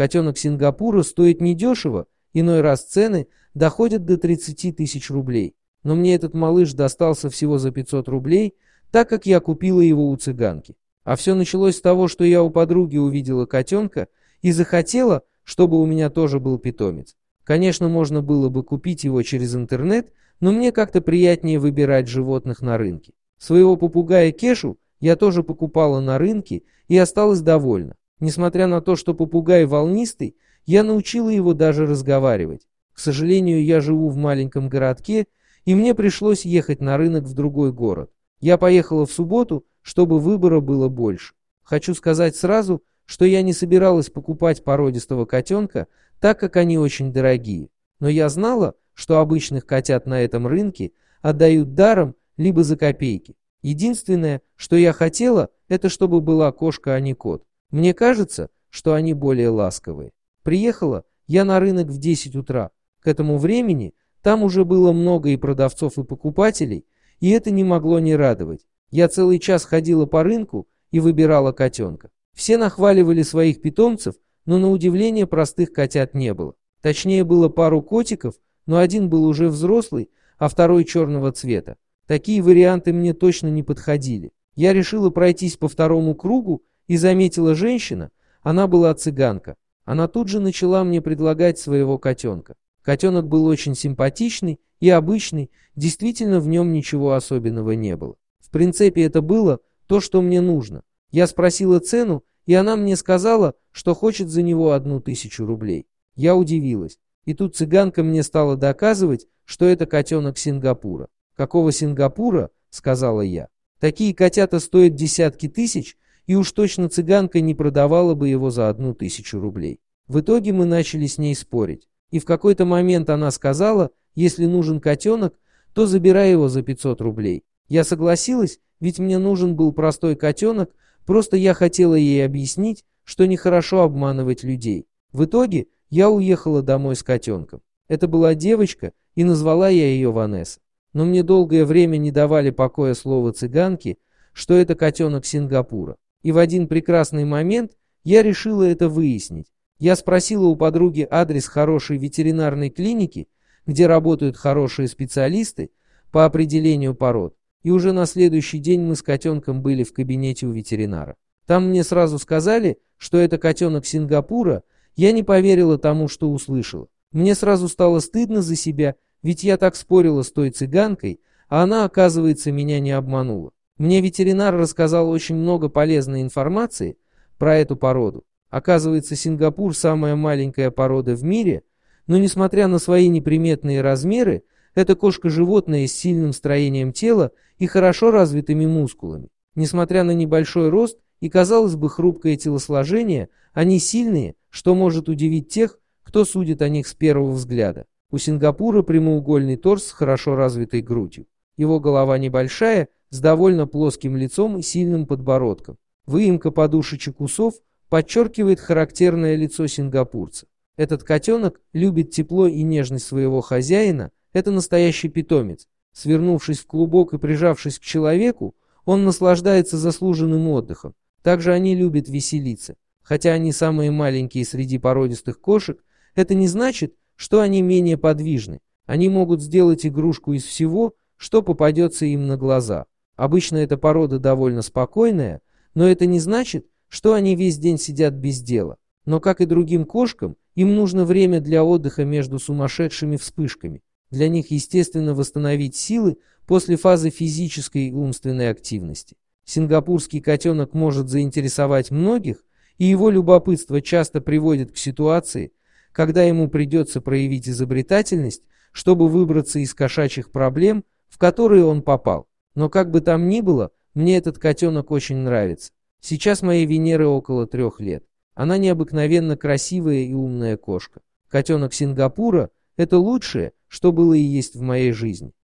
Котенок Сингапура стоит недешево, иной раз цены доходят до 30 тысяч рублей. Но мне этот малыш достался всего за 500 рублей, так как я купила его у цыганки. А все началось с того, что я у подруги увидела котенка и захотела, чтобы у меня тоже был питомец. Конечно, можно было бы купить его через интернет, но мне как-то приятнее выбирать животных на рынке. Своего попугая Кешу я тоже покупала на рынке и осталась довольна. Несмотря на то, что попугай волнистый, я научила его даже разговаривать. К сожалению, я живу в маленьком городке, и мне пришлось ехать на рынок в другой город. Я поехала в субботу, чтобы выбора было больше. Хочу сказать сразу, что я не собиралась покупать породистого котенка, так как они очень дорогие. Но я знала, что обычных котят на этом рынке отдают даром либо за копейки. Единственное, что я хотела, это чтобы была кошка, а не кот. Мне кажется, что они более ласковые. Приехала я на рынок в 10 утра. К этому времени там уже было много и продавцов, и покупателей, и это не могло не радовать. Я целый час ходила по рынку и выбирала котенка. Все нахваливали своих питомцев, но на удивление простых котят не было. Точнее, было пару котиков, но один был уже взрослый, а второй черного цвета. Такие варианты мне точно не подходили. Я решила пройтись по второму кругу и заметила женщина, она была цыганка. Она тут же начала мне предлагать своего котенка. Котенок был очень симпатичный и обычный, действительно в нем ничего особенного не было. В принципе, это было то, что мне нужно. Я спросила цену, и она мне сказала, что хочет за него одну тысячу рублей. Я удивилась. И тут цыганка мне стала доказывать, что это котенок Сингапура. «Какого Сингапура?» — сказала я. «Такие котята стоят десятки тысяч, и уж точно цыганка не продавала бы его за одну тысячу рублей. В итоге мы начали с ней спорить, и в какой-то момент она сказала, если нужен котенок, то забирай его за 500 рублей. Я согласилась, ведь мне нужен был простой котенок, просто я хотела ей объяснить, что нехорошо обманывать людей. В итоге я уехала домой с котенком. Это была девочка, и назвала я ее Ванесса. Но мне долгое время не давали покоя слова цыганки, что это котенок Сингапура. И в один прекрасный момент я решила это выяснить. Я спросила у подруги адрес хорошей ветеринарной клиники, где работают хорошие специалисты по определению пород, и уже на следующий день мы с котенком были в кабинете у ветеринара. Там мне сразу сказали, что это котенок Сингапура, я не поверила тому, что услышала. Мне сразу стало стыдно за себя, ведь я так спорила с той цыганкой, а она, оказывается, меня не обманула. Мне ветеринар рассказал очень много полезной информации про эту породу. Оказывается, Сингапур – самая маленькая порода в мире, но несмотря на свои неприметные размеры, эта кошка-животное с сильным строением тела и хорошо развитыми мускулами. Несмотря на небольшой рост и, казалось бы, хрупкое телосложение, они сильные, что может удивить тех, кто судит о них с первого взгляда. У Сингапура прямоугольный торс с хорошо развитой грудью. Его голова небольшая – с довольно плоским лицом и сильным подбородком. Выемка подушечек усов подчеркивает характерное лицо сингапурца. Этот котенок любит тепло и нежность своего хозяина, это настоящий питомец. Свернувшись в клубок и прижавшись к человеку, он наслаждается заслуженным отдыхом. Также они любят веселиться. Хотя они самые маленькие среди породистых кошек, это не значит, что они менее подвижны. Они могут сделать игрушку из всего, что попадется им на глаза. Обычно эта порода довольно спокойная, но это не значит, что они весь день сидят без дела. Но, как и другим кошкам, им нужно время для отдыха между сумасшедшими вспышками. Для них, естественно, восстановить силы после фазы физической и умственной активности. Сингапурский котенок может заинтересовать многих, и его любопытство часто приводит к ситуации, когда ему придется проявить изобретательность, чтобы выбраться из кошачьих проблем, в которые он попал. Но как бы там ни было, мне этот котенок очень нравится. Сейчас моей Венеры около трех лет. Она необыкновенно красивая и умная кошка. Котенок Сингапура – это лучшее, что было и есть в моей жизни.